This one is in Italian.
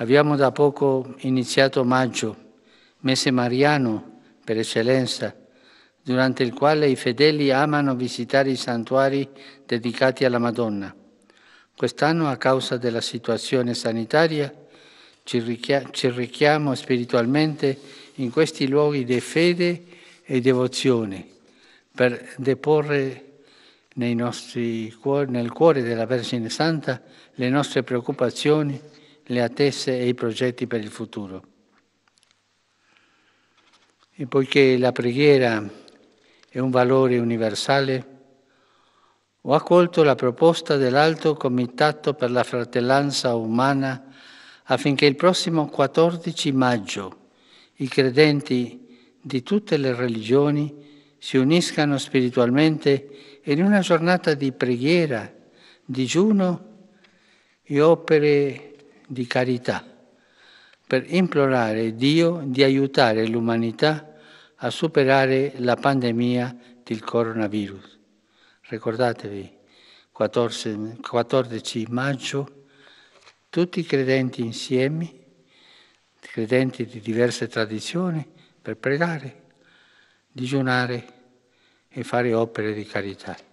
Abbiamo da poco iniziato maggio, mese mariano per eccellenza, durante il quale i fedeli amano visitare i santuari dedicati alla Madonna. Quest'anno, a causa della situazione sanitaria, ci, richiamo spiritualmente in questi luoghi di fede e devozione per deporre nel cuore della Vergine Santa le nostre preoccupazioni le attese e i progetti per il futuro. E poiché la preghiera è un valore universale, ho accolto la proposta dell'Alto Comitato per la Fratellanza Umana affinché il prossimo 14 maggio i credenti di tutte le religioni si uniscano spiritualmente in una giornata di preghiera, digiuno e opere di carità per implorare Dio di aiutare l'umanità a superare la pandemia del coronavirus. Ricordatevi, 14, 14 maggio, tutti i credenti insieme, credenti di diverse tradizioni, per pregare, digiunare e fare opere di carità.